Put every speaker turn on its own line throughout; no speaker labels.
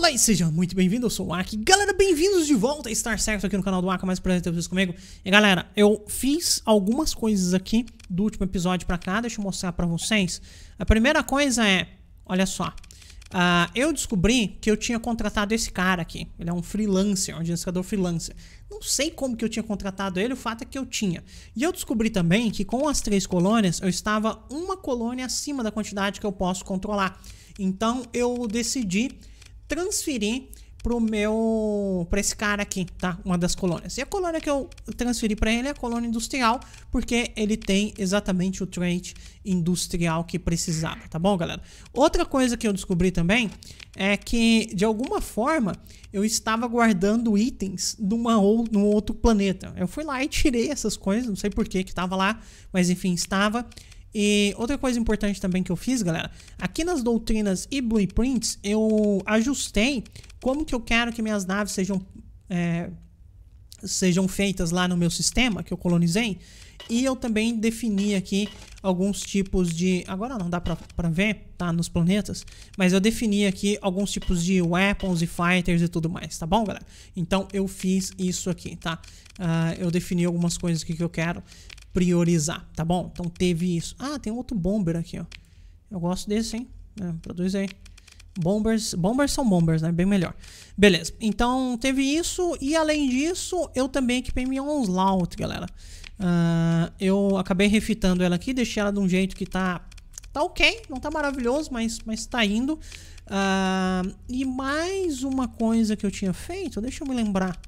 Olá e seja muito bem-vindo, eu sou o Aki. Galera, bem-vindos de volta a estar certo aqui no canal do Aki, mais prazer ter vocês comigo. E galera, eu fiz algumas coisas aqui do último episódio pra cá, deixa eu mostrar pra vocês. A primeira coisa é, olha só, uh, eu descobri que eu tinha contratado esse cara aqui. Ele é um freelancer, um administrador freelancer. Não sei como que eu tinha contratado ele, o fato é que eu tinha. E eu descobri também que com as três colônias, eu estava uma colônia acima da quantidade que eu posso controlar. Então eu decidi transferir pro meu para esse cara aqui, tá? Uma das colônias. E a colônia que eu transferi para ele é a colônia industrial, porque ele tem exatamente o trait industrial que precisava, tá bom, galera? Outra coisa que eu descobri também é que de alguma forma eu estava guardando itens numa ou num outro planeta. Eu fui lá e tirei essas coisas, não sei por que que estava lá, mas enfim, estava e outra coisa importante também que eu fiz, galera, aqui nas doutrinas e blueprints, eu ajustei como que eu quero que minhas naves sejam, é, sejam feitas lá no meu sistema que eu colonizei. E eu também defini aqui alguns tipos de... Agora não dá pra, pra ver, tá? Nos planetas. Mas eu defini aqui alguns tipos de weapons e fighters e tudo mais, tá bom, galera? Então eu fiz isso aqui, tá? Uh, eu defini algumas coisas aqui que eu quero priorizar, tá bom? Então teve isso. Ah, tem outro bomber aqui, ó. Eu gosto desse, hein? É, produz aí. Bombers, bombers são bombers, né? Bem melhor. Beleza. Então teve isso e além disso eu também equipei minha Onslaught, galera. Uh, eu acabei refitando ela aqui, deixei ela de um jeito que tá tá ok, não tá maravilhoso, mas mas tá indo. Uh, e mais uma coisa que eu tinha feito, deixa eu me lembrar.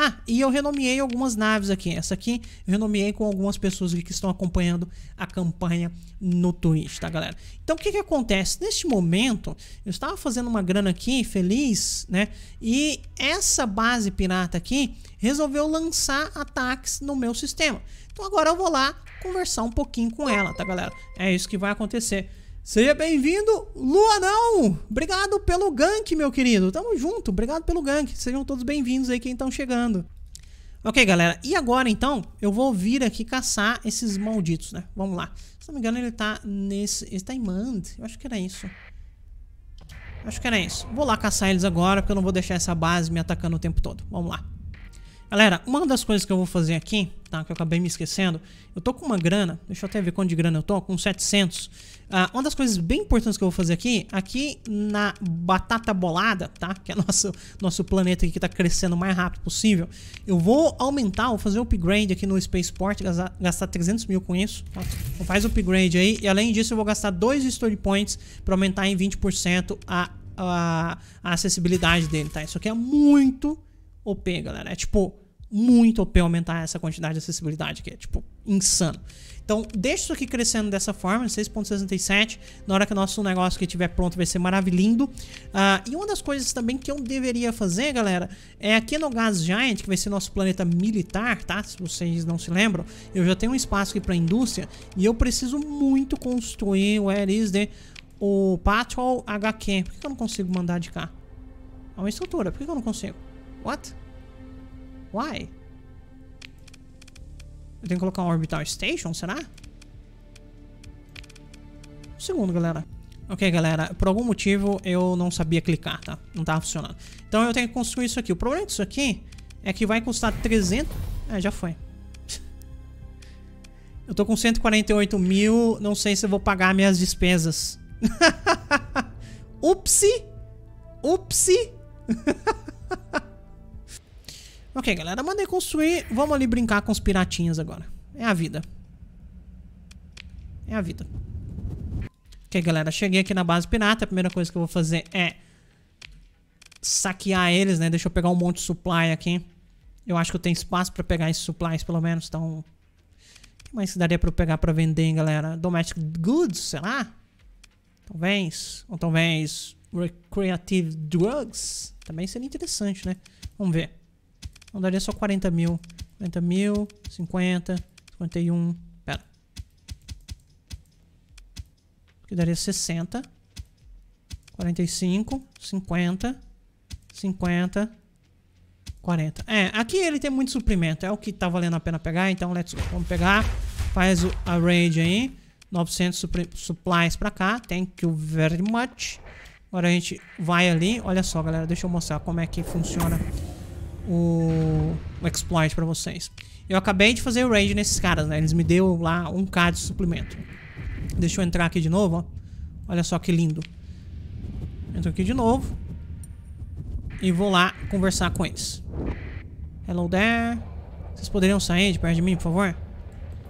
Ah, e eu renomeei algumas naves aqui. Essa aqui eu renomeei com algumas pessoas que estão acompanhando a campanha no Twitch, tá, galera? Então, o que que acontece? Neste momento, eu estava fazendo uma grana aqui, feliz, né? E essa base pirata aqui resolveu lançar ataques no meu sistema. Então, agora eu vou lá conversar um pouquinho com ela, tá, galera? É isso que vai acontecer. Seja bem-vindo, Luanão! Obrigado pelo gank, meu querido. Tamo junto, obrigado pelo gank. Sejam todos bem-vindos aí quem estão chegando. Ok, galera. E agora, então, eu vou vir aqui caçar esses malditos, né? Vamos lá. Se não me engano, ele tá nesse... Ele tá em Mand. Eu acho que era isso. Acho que era isso. Vou lá caçar eles agora, porque eu não vou deixar essa base me atacando o tempo todo. Vamos lá. Galera, uma das coisas que eu vou fazer aqui, tá? Que eu acabei me esquecendo. Eu tô com uma grana. Deixa eu até ver quanto de grana eu tô. Com 700. Ah, uma das coisas bem importantes que eu vou fazer aqui, aqui na batata bolada, tá? Que é nosso, nosso planeta aqui que tá crescendo o mais rápido possível. Eu vou aumentar, vou fazer upgrade aqui no Spaceport, gastar, gastar 300 mil com isso, tá? Então faz upgrade aí. E além disso, eu vou gastar dois Story Points para aumentar em 20% a, a, a acessibilidade dele, tá? Isso aqui é muito OP, galera. É tipo muito OP aumentar essa quantidade de acessibilidade, que é, tipo, insano. Então, deixa isso aqui crescendo dessa forma, 6.67. Na hora que o nosso negócio que estiver pronto vai ser maravilhindo. Uh, e uma das coisas também que eu deveria fazer, galera, é aqui no Gas Giant, que vai ser nosso planeta militar, tá? Se vocês não se lembram, eu já tenho um espaço aqui para indústria e eu preciso muito construir o Eris de o Patrol HQ. Por que eu não consigo mandar de cá? É uma estrutura, por que eu não consigo? What? Why? Eu tenho que colocar um Orbital Station, será? Um segundo, galera. Ok, galera, por algum motivo eu não sabia clicar, tá? Não tava funcionando. Então eu tenho que construir isso aqui. O problema disso aqui é que vai custar 300... É, já foi. eu tô com 148 mil, não sei se eu vou pagar minhas despesas. Upsi! Upsi! Ok, galera, mandei construir. Vamos ali brincar com os piratinhas agora. É a vida. É a vida. Ok, galera, cheguei aqui na base pirata. A primeira coisa que eu vou fazer é saquear eles, né? Deixa eu pegar um monte de supply aqui. Eu acho que eu tenho espaço pra pegar esses supplies, pelo menos. Então, o que mais que daria pra eu pegar pra vender, hein, galera? Domestic goods, sei lá. Talvez. Ou talvez recreative drugs. Também seria interessante, né? Vamos ver. Não daria só 40 mil. 40 mil, 50, 51. Pera. Que daria 60. 45, 50, 50, 40. É, aqui ele tem muito suprimento. É o que tá valendo a pena pegar. Então, let's go. Vamos pegar. Faz o, a raid aí. 900 supplies pra cá. Thank you very much. Agora a gente vai ali. Olha só, galera. Deixa eu mostrar como é que funciona o, o exploit para vocês. Eu acabei de fazer o raid nesses caras, né? Eles me deu lá um k de suplemento. Deixa eu entrar aqui de novo, ó. Olha só que lindo. Entro aqui de novo. E vou lá conversar com eles. Hello there. Vocês poderiam sair de perto de mim, por favor?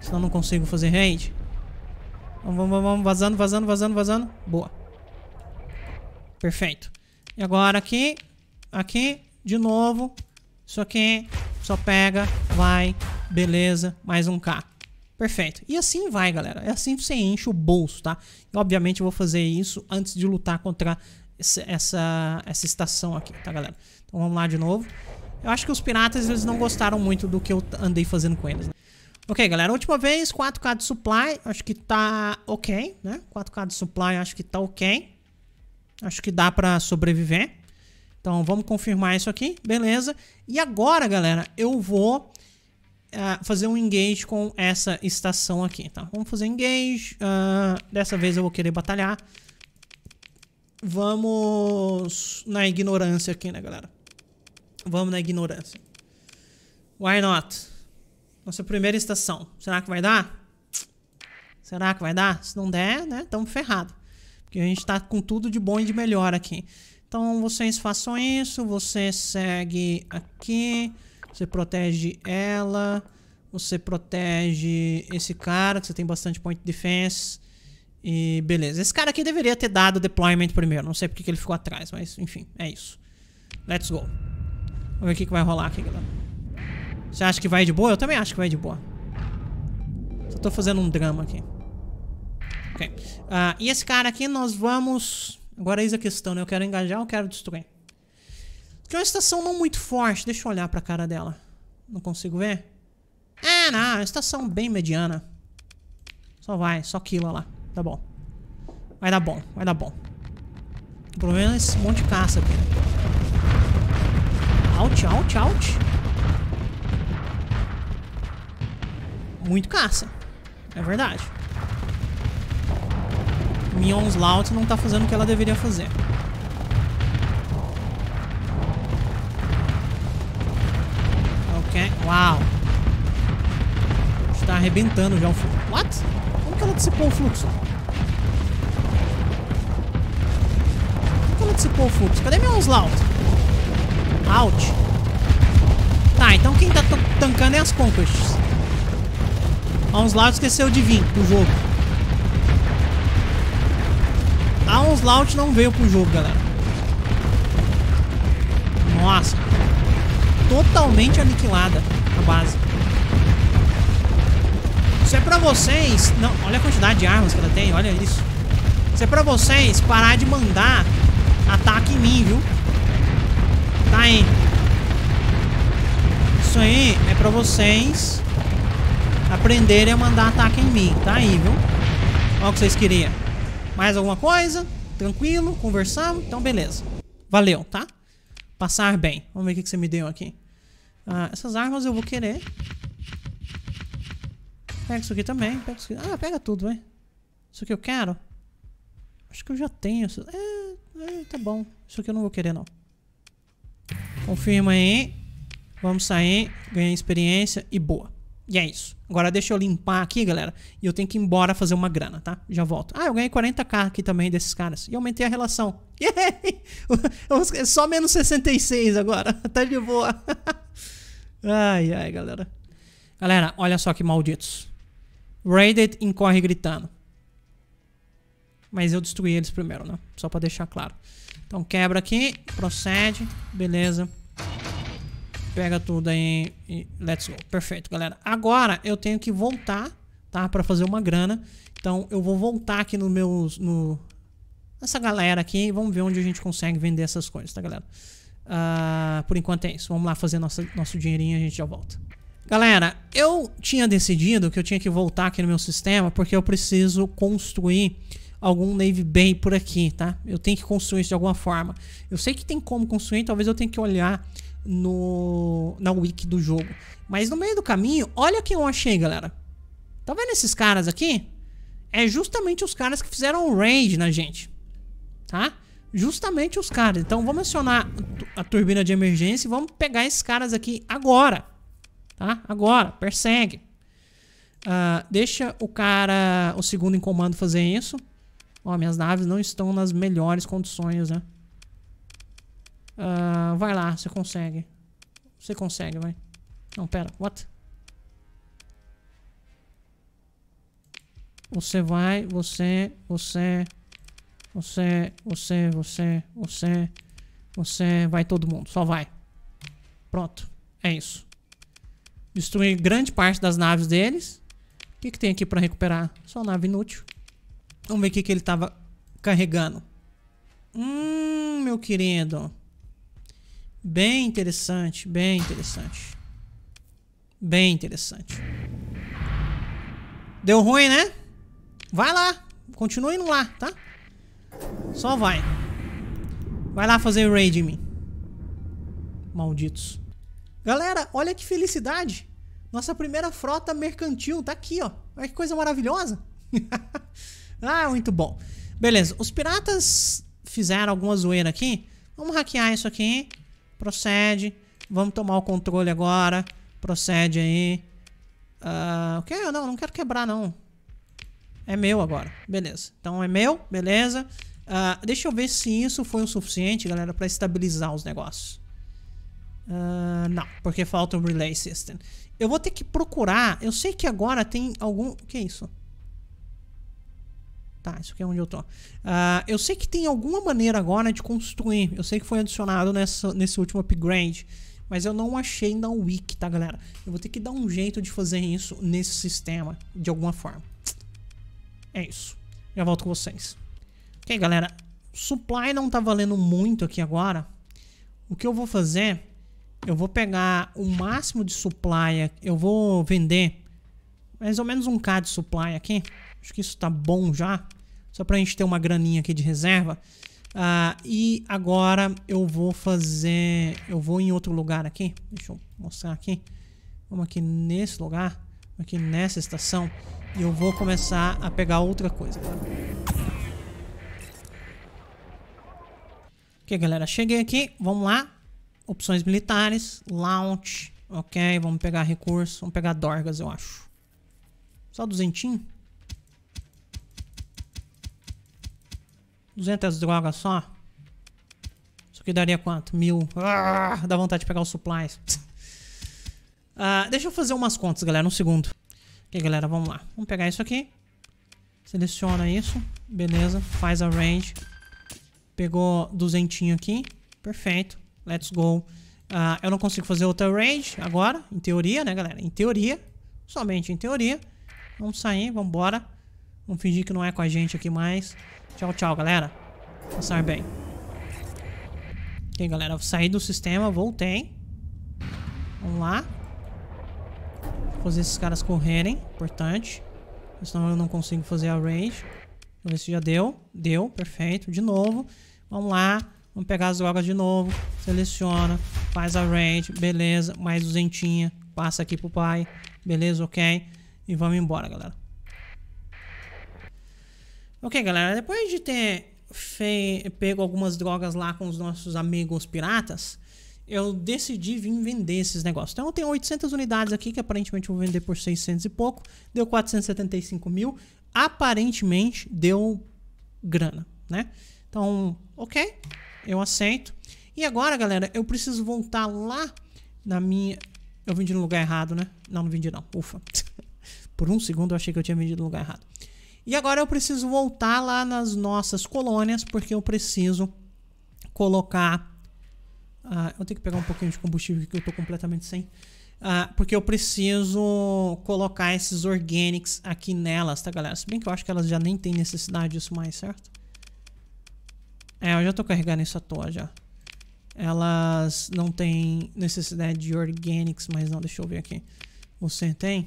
Senão não consigo fazer raid. Vamos, vamos, vamos. Vazando, vazando, vazando, vazando. Boa. Perfeito. E agora aqui. Aqui. De novo. Isso aqui, só pega, vai, beleza, mais um K. Perfeito. E assim vai, galera. É assim que você enche o bolso, tá? E, obviamente eu vou fazer isso antes de lutar contra essa, essa, essa estação aqui, tá, galera? Então vamos lá de novo. Eu acho que os piratas, eles não gostaram muito do que eu andei fazendo com eles, né? Ok, galera, última vez, 4k de supply, acho que tá ok, né? 4k de supply, acho que tá ok. Acho que dá pra sobreviver. Então vamos confirmar isso aqui, beleza. E agora, galera, eu vou uh, fazer um engage com essa estação aqui, tá? Vamos fazer engage, uh, dessa vez eu vou querer batalhar. Vamos na ignorância aqui, né, galera? Vamos na ignorância. Why not? Nossa primeira estação. Será que vai dar? Será que vai dar? Se não der, né, estamos ferrado. Porque a gente tá com tudo de bom e de melhor aqui. Então vocês façam isso, você segue aqui, você protege ela, você protege esse cara, que você tem bastante point defense. E beleza. Esse cara aqui deveria ter dado deployment primeiro, não sei porque que ele ficou atrás, mas enfim, é isso. Let's go. Vamos ver o que, que vai rolar aqui, galera. Você acha que vai de boa? Eu também acho que vai de boa. Só tô fazendo um drama aqui. Ok. Uh, e esse cara aqui nós vamos Agora eis a questão, né? Eu quero engajar ou quero destruir? Que é uma estação não muito forte. Deixa eu olhar pra cara dela. Não consigo ver? Ah, não. É uma estação bem mediana. Só vai. Só quila lá. Tá bom. Vai dar bom. Vai dar bom. O problema é esse monte de caça aqui. Out, out, out. Muito caça. É verdade minha Onslaught não está fazendo o que ela deveria fazer. Ok, uau. Está arrebentando já o fluxo. What? Como que ela dissipou o fluxo? Como que ela dissipou o fluxo? Cadê minha Onslaught? Out. Tá, então quem está tancando é as Conquests. A Onslaught esqueceu de vir pro jogo. Bronze então não veio pro jogo, galera. Nossa. Totalmente aniquilada a base. Isso é pra vocês... Não, olha a quantidade de armas que ela tem, olha isso. Isso é pra vocês parar de mandar ataque em mim, viu? Tá aí. Isso aí é pra vocês aprenderem a mandar ataque em mim. Tá aí, viu? Olha o que vocês queriam. Mais alguma coisa? tranquilo, conversamos, então beleza. Valeu, tá? Passar bem. Vamos ver o que, você me deu aqui. Ah, essas armas eu vou querer. Pega isso aqui também. Pega isso aqui. Ah, pega tudo, vai. Isso aqui eu quero. Acho que eu já tenho. É, é, tá bom. Isso aqui eu não vou querer, não. Confirma aí. Vamos sair. Ganhei experiência e boa. E é isso. Agora deixa eu limpar aqui, galera. E eu tenho que ir embora fazer uma grana, tá? Já volto. Ah, eu ganhei 40k aqui também desses caras. E aumentei a relação. Yeah! Só menos 66 agora. Tá de boa. ai, ai, galera. Galera, olha só que malditos. Raided incorre gritando. Mas eu destruí eles primeiro, né? Só pra deixar claro. Então quebra aqui, procede, beleza. Pega tudo aí e let's go. Perfeito, galera. Agora eu tenho que voltar, tá? Pra fazer uma grana. Então eu vou voltar aqui no meu No, nessa galera aqui e vamos ver onde a gente consegue vender essas coisas, tá, galera? Uh, por enquanto é isso. Vamos lá fazer nossa, nosso dinheirinho e a gente já volta. Galera, eu tinha decidido que eu tinha que voltar aqui no meu sistema porque eu preciso construir algum Navy Bay por aqui, tá? Eu tenho que construir isso de alguma forma. Eu sei que tem como construir, talvez eu tenha que olhar no, na wiki do jogo. Mas no meio do caminho, olha quem eu achei, galera. Tá vendo esses caras aqui? É justamente os caras que fizeram o raid na gente. Tá? Justamente os caras. Então vamos acionar a turbina de emergência e vamos pegar esses caras aqui agora. Tá? Agora, persegue. Uh, deixa o cara, o segundo em comando fazer isso. Ó, minhas naves não estão nas melhores condições, né? Uh, vai lá, você consegue. Você consegue, vai. Não, pera. What? Você vai, você, você, você, você, você, você, você, vai todo mundo, só vai. Pronto, é isso. Destruir grande parte das naves deles. O que, que tem aqui para recuperar? Só nave inútil. Vamos ver o que, que ele tava carregando. Hum, meu querido. Bem interessante, bem interessante. Bem interessante. Deu ruim, né? Vai lá. Continua indo lá, tá? Só vai. Vai lá fazer raid em mim. Malditos. Galera, olha que felicidade. Nossa primeira frota mercantil tá aqui, ó. Olha que coisa maravilhosa. ah, muito bom. Beleza, os piratas fizeram alguma zoeira aqui. Vamos hackear isso aqui. Procede. Vamos tomar o controle agora. Procede aí. Uh, o que? Não, não quero quebrar, não. É meu agora. Beleza. Então é meu, beleza. Uh, deixa eu ver se isso foi o suficiente, galera, para estabilizar os negócios. Uh, não, porque falta o Relay System. Eu vou ter que procurar. Eu sei que agora tem algum... O que é isso? Tá, isso aqui é onde eu tô. Uh, eu sei que tem alguma maneira agora de construir. Eu sei que foi adicionado nessa, nesse último upgrade. Mas eu não achei na wiki, tá, galera? Eu vou ter que dar um jeito de fazer isso nesse sistema, de alguma forma. É isso. Já volto com vocês. Ok, galera. Supply não tá valendo muito aqui agora. O que eu vou fazer... Eu vou pegar o máximo de supply... Eu vou vender mais ou menos um K de supply aqui. Acho que isso tá bom já só para a gente ter uma graninha aqui de reserva. Ah, e agora eu vou fazer... Eu vou em outro lugar aqui. Deixa eu mostrar aqui. Vamos aqui nesse lugar. Aqui nessa estação. E eu vou começar a pegar outra coisa. Ok, galera. Cheguei aqui. Vamos lá. Opções militares. Launch. Ok, vamos pegar recurso. Vamos pegar Dorgas, eu acho. Só duzentinho? 200 drogas só. Isso aqui daria quanto? Mil. Ah, dá vontade de pegar os supplies. Ah, deixa eu fazer umas contas, galera. Um segundo. Ok, galera, vamos lá. Vamos pegar isso aqui. Seleciona isso. Beleza. Faz a range. Pegou duzentinho aqui. Perfeito. Let's go. Ah, eu não consigo fazer outra range agora. Em teoria, né, galera? Em teoria. Somente em teoria. Vamos sair, vamos embora. Vamos fingir que não é com a gente aqui mais. Tchau, tchau, galera. Passar bem. Ok, galera. Saí do sistema, voltei. Vamos lá. Fazer esses caras correrem. Importante. Senão eu não consigo fazer a range. Vamos ver se já deu. Deu, perfeito. De novo. Vamos lá. Vamos pegar as drogas de novo. Seleciona. Faz a range. Beleza. Mais duzentinha. Passa aqui pro pai. Beleza, ok. E vamos embora, galera. Ok, galera, depois de ter pego algumas drogas lá com os nossos amigos piratas, eu decidi vir vender esses negócios. Então eu tenho 800 unidades aqui, que aparentemente eu vou vender por 600 e pouco. Deu 475 mil. Aparentemente deu grana, né? Então, ok, eu aceito. E agora, galera, eu preciso voltar lá na minha... Eu vendi no lugar errado, né? Não, não vendi não. Ufa. por um segundo eu achei que eu tinha vendido no lugar errado. E agora eu preciso voltar lá nas nossas colônias, porque eu preciso colocar. Uh, eu tenho que pegar um pouquinho de combustível que eu estou completamente sem. Uh, porque eu preciso colocar esses organics aqui nelas, tá galera? Se bem que eu acho que elas já nem têm necessidade disso mais, certo? É, eu já tô carregando isso à toa já. Elas não têm necessidade de organics, mas não, deixa eu ver aqui. Você tem?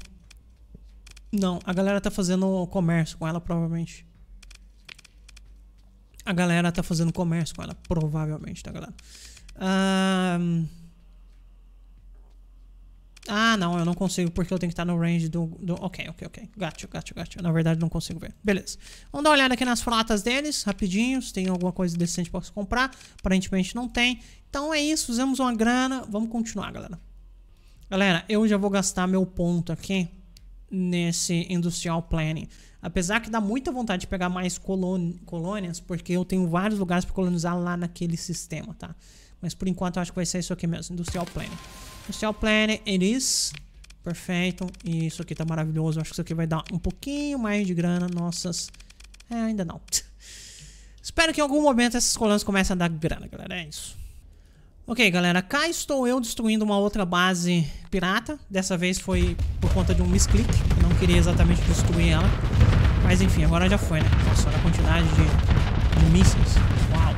Não, a galera tá fazendo comércio com ela, provavelmente. A galera tá fazendo comércio com ela, provavelmente, tá, galera? Ah, ah não, eu não consigo porque eu tenho que estar no range do, do... Ok, ok, ok. Gato, gato, gato. Na verdade, não consigo ver. Beleza. Vamos dar uma olhada aqui nas frotas deles, rapidinho. Se tem alguma coisa decente pra comprar. Aparentemente não tem. Então é isso, fizemos uma grana. Vamos continuar, galera. Galera, eu já vou gastar meu ponto aqui nesse industrial planning. Apesar que dá muita vontade de pegar mais colônias, porque eu tenho vários lugares para colonizar lá naquele sistema, tá? Mas por enquanto eu acho que vai ser isso aqui mesmo, industrial planning. Industrial planning, it is. Perfeito. E isso aqui tá maravilhoso. Acho que isso aqui vai dar um pouquinho mais de grana. Nossas... É, ainda não. Espero que em algum momento essas colônias comecem a dar grana, galera. É isso. Ok, galera, cá estou eu destruindo uma outra base pirata. Dessa vez foi por conta de um misclick, eu não queria exatamente destruir ela. Mas enfim, agora já foi, né? Nossa, olha a quantidade de, de mísseis. Uau!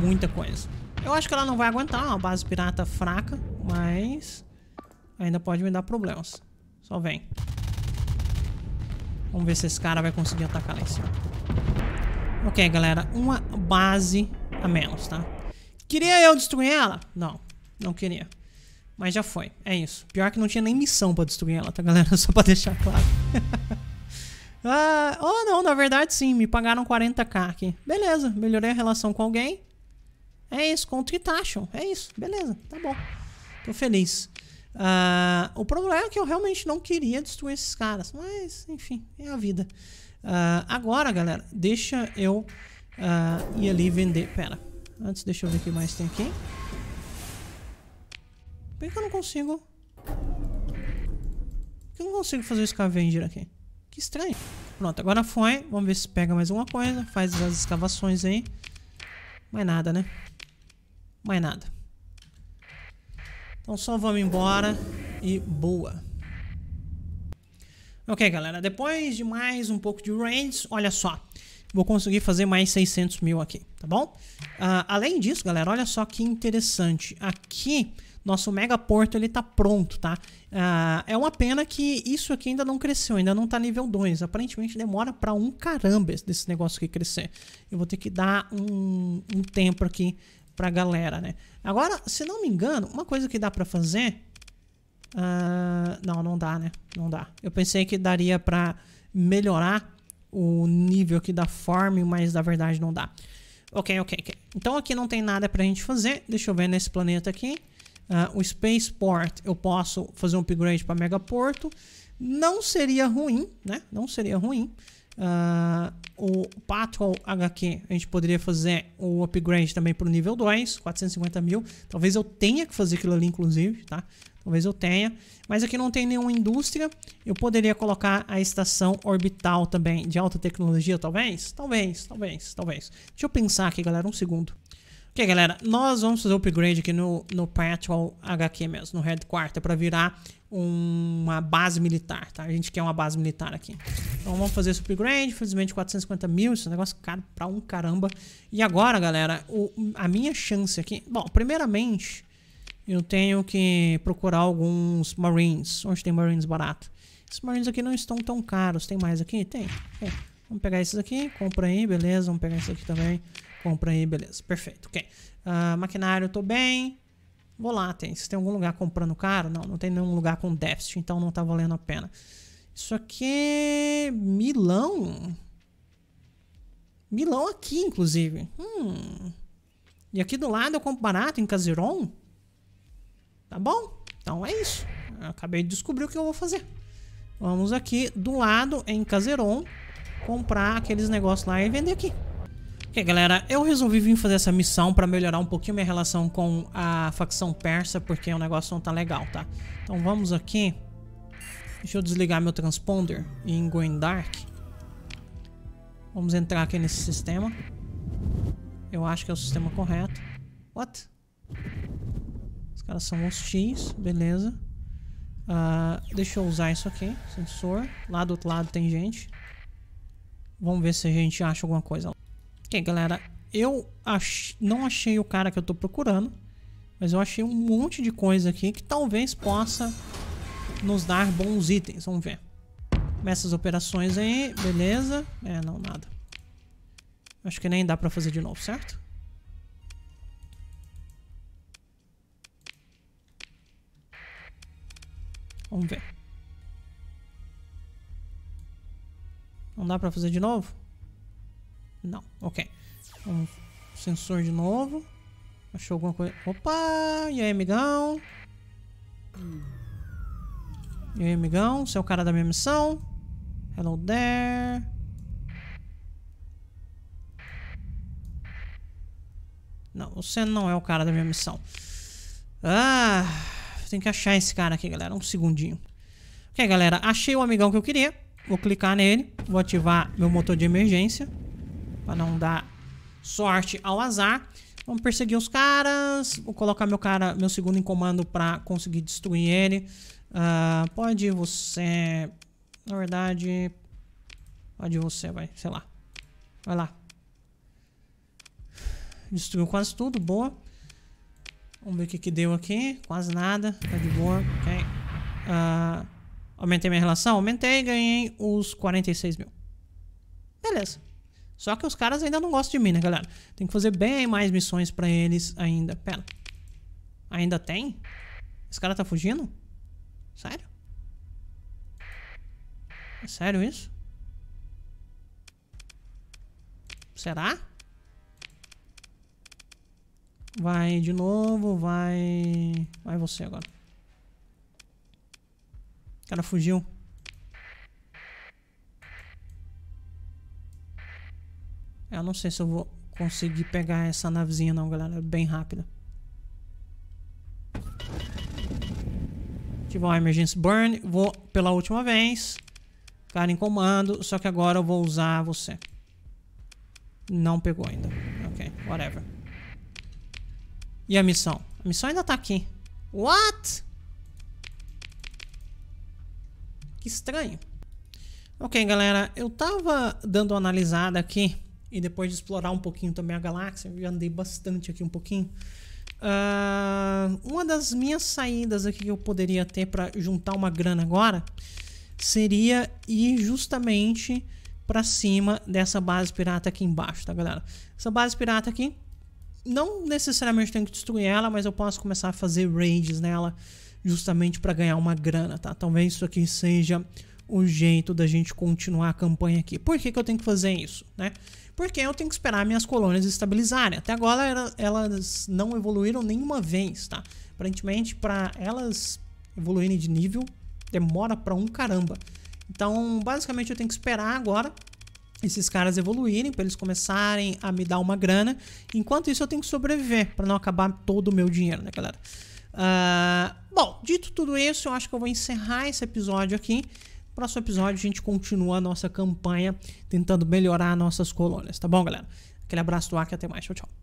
Muita coisa. Eu acho que ela não vai aguentar, é uma base pirata fraca, mas ainda pode me dar problemas. Só vem. Vamos ver se esse cara vai conseguir atacar lá em cima. Ok, galera, uma base a menos, tá? Queria eu destruir ela? Não, não queria. Mas já foi, é isso. Pior que não tinha nem missão pra destruir ela, tá galera? Só pra deixar claro. ah, oh não, na verdade sim, me pagaram 40k aqui. Beleza, melhorei a relação com alguém. É isso, contritation, é isso, beleza, tá bom. Tô feliz. Uh, o problema é que eu realmente não queria destruir esses caras, mas enfim, é a vida. Uh, agora, galera, deixa eu uh, e ali vender. Pera. Antes, deixa eu ver o que mais tem aqui. Por que eu não consigo? Por que eu não consigo fazer o scavenger aqui? Que estranho. Pronto, agora foi. Vamos ver se pega mais alguma coisa. Faz as escavações aí. Mais nada, né? Mais nada. Então só vamos embora e boa. Ok, galera. Depois de mais um pouco de range, olha só vou conseguir fazer mais 600 mil aqui, tá bom? Uh, além disso, galera, olha só que interessante. Aqui, nosso mega porto ele tá pronto, tá? Uh, é uma pena que isso aqui ainda não cresceu, ainda não está nível 2. Aparentemente demora para um caramba desse negócio aqui crescer. Eu vou ter que dar um, um tempo aqui para a galera, né? Agora, se não me engano, uma coisa que dá para fazer... Uh, não, não dá, né? Não dá. Eu pensei que daria para melhorar o nível aqui da farm, mas na verdade não dá. Ok, ok, ok. Então aqui não tem nada pra gente fazer. Deixa eu ver nesse planeta aqui. Uh, o Spaceport, eu posso fazer um upgrade para Megaporto. Não seria ruim, né? Não seria ruim. Uh, o Patrol HQ, a gente poderia fazer o upgrade também para o nível 2, 450 mil. Talvez eu tenha que fazer aquilo ali, inclusive, tá? Talvez eu tenha. Mas aqui não tem nenhuma indústria. Eu poderia colocar a estação orbital também, de alta tecnologia, talvez? Talvez, talvez, talvez. Deixa eu pensar aqui, galera, um segundo. Ok, galera, nós vamos fazer o upgrade aqui no, no Patrol HQ mesmo, no Headquarter, para virar uma base militar, tá? A gente quer uma base militar aqui. Então vamos fazer esse upgrade, felizmente 450 mil, esse negócio é caro pra um caramba. E agora, galera, o, a minha chance aqui... Bom, primeiramente, eu tenho que procurar alguns Marines. Onde tem Marines barato? Esses Marines aqui não estão tão caros. Tem mais aqui? Tem. É. Vamos pegar esses aqui, compra aí, beleza. Vamos pegar esse aqui também, compra aí, beleza. Perfeito, ok. Uh, maquinário, tô bem. Vou lá, tem. Se tem algum lugar comprando caro? Não, não tem nenhum lugar com déficit, então não tá valendo a pena. Isso aqui... É Milão? Milão aqui, inclusive. Hum... E aqui do lado eu compro barato em Caziron? Tá bom? Então é isso. Eu acabei de descobrir o que eu vou fazer. Vamos aqui do lado em Caseron comprar aqueles negócios lá e vender aqui. Ok, galera, eu resolvi vir fazer essa missão pra melhorar um pouquinho minha relação com a facção persa, porque o negócio não tá legal, tá? Então vamos aqui. Deixa eu desligar meu transponder em Gwendark. Vamos entrar aqui nesse sistema. Eu acho que é o sistema correto. What? Elas são hostis, beleza. Uh, deixa eu usar isso aqui, sensor. Lá do outro lado tem gente. Vamos ver se a gente acha alguma coisa. Ok, galera. Eu ach... não achei o cara que eu tô procurando. Mas eu achei um monte de coisa aqui que talvez possa nos dar bons itens. Vamos ver. Começa as operações aí. Beleza. É, não, nada. Acho que nem dá pra fazer de novo, certo? Vamos ver. Não dá pra fazer de novo? Não, ok. Um sensor de novo. Achou alguma coisa. Opa! E aí, amigão? E aí, amigão? Você é o cara da minha missão? Hello there. Não, você não é o cara da minha missão. Ah! Tem que achar esse cara aqui, galera. Um segundinho. Ok, galera. Achei o amigão que eu queria. Vou clicar nele. Vou ativar meu motor de emergência. Pra não dar sorte ao azar. Vamos perseguir os caras. Vou colocar meu cara, meu segundo em comando pra conseguir destruir ele. Uh, pode você... Na verdade... Pode você, vai. Sei lá. Vai lá. Destruiu quase tudo. Boa. Vamos ver o que que deu aqui. Quase nada. Tá de boa. Ok. Uh, aumentei minha relação? Aumentei. Ganhei os 46 mil. Beleza. Só que os caras ainda não gostam de mim, né, galera? Tem que fazer bem mais missões pra eles ainda. Pera. Ainda tem? Esse cara tá fugindo? Sério? É sério isso? Será? Vai de novo, vai... Vai você agora. O cara fugiu. Eu não sei se eu vou conseguir pegar essa navezinha não, galera. É bem rápida. Ativar o Emergency Burn. Vou pela última vez. Cara em comando. Só que agora eu vou usar você. Não pegou ainda. Ok, whatever. E a missão? A missão ainda tá aqui. What? Que estranho. Ok, galera. Eu tava dando uma analisada aqui. E depois de explorar um pouquinho também a galáxia. Eu já andei bastante aqui um pouquinho. Uh, uma das minhas saídas aqui que eu poderia ter para juntar uma grana agora seria ir justamente para cima dessa base pirata aqui embaixo, tá galera? Essa base pirata aqui não necessariamente tenho que destruir ela, mas eu posso começar a fazer raids nela justamente para ganhar uma grana, tá? Talvez isso aqui seja o jeito da gente continuar a campanha aqui. Por que, que eu tenho que fazer isso, né? Porque eu tenho que esperar minhas colônias estabilizarem. Até agora elas não evoluíram nenhuma vez, tá? Aparentemente, para elas evoluírem de nível, demora para um caramba. Então, basicamente, eu tenho que esperar agora esses caras evoluírem, para eles começarem a me dar uma grana. Enquanto isso, eu tenho que sobreviver para não acabar todo o meu dinheiro, né, galera? Uh, bom, dito tudo isso, eu acho que eu vou encerrar esse episódio aqui. No próximo episódio, a gente continua a nossa campanha tentando melhorar nossas colônias, tá bom, galera? Aquele abraço do Aki, até mais. Tchau, tchau.